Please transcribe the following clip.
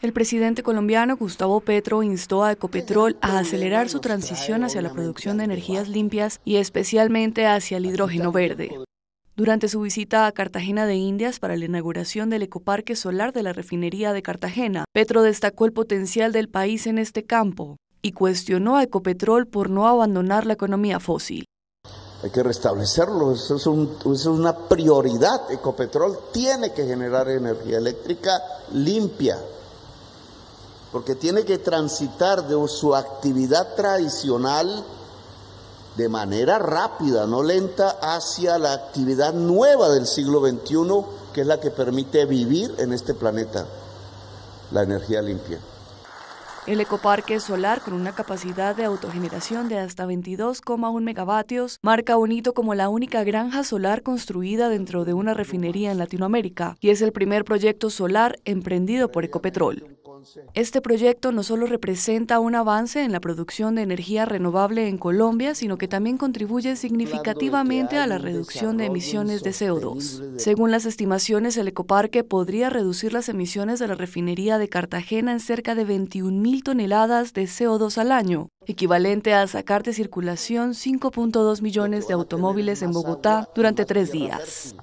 El presidente colombiano Gustavo Petro instó a Ecopetrol a acelerar su transición hacia la producción de energías limpias y especialmente hacia el hidrógeno verde. Durante su visita a Cartagena de Indias para la inauguración del ecoparque solar de la refinería de Cartagena, Petro destacó el potencial del país en este campo y cuestionó a Ecopetrol por no abandonar la economía fósil. Hay que restablecerlo, eso es, es, una prioridad. Ecopetrol tiene que generar energía eléctrica limpia, porque tiene que transitar de su actividad tradicional de manera rápida, no lenta, hacia la actividad nueva del siglo XXI, que es la que permite vivir en este planeta la energía limpia. El ecoparque solar, con una capacidad de autogeneración de hasta 22,1 megavatios, marca un hito como la única granja solar construida dentro de una refinería en Latinoamérica y es el primer proyecto solar emprendido por Ecopetrol. Este proyecto no solo representa un avance en la producción de energía renovable en Colombia, sino que también contribuye significativamente a la reducción de emisiones de CO2. Según las estimaciones, el ecoparque podría reducir las emisiones de la refinería de Cartagena en cerca de 21.000 toneladas de CO2 al año, equivalente a sacar de circulación 5.2 millones de automóviles en Bogotá durante tres días.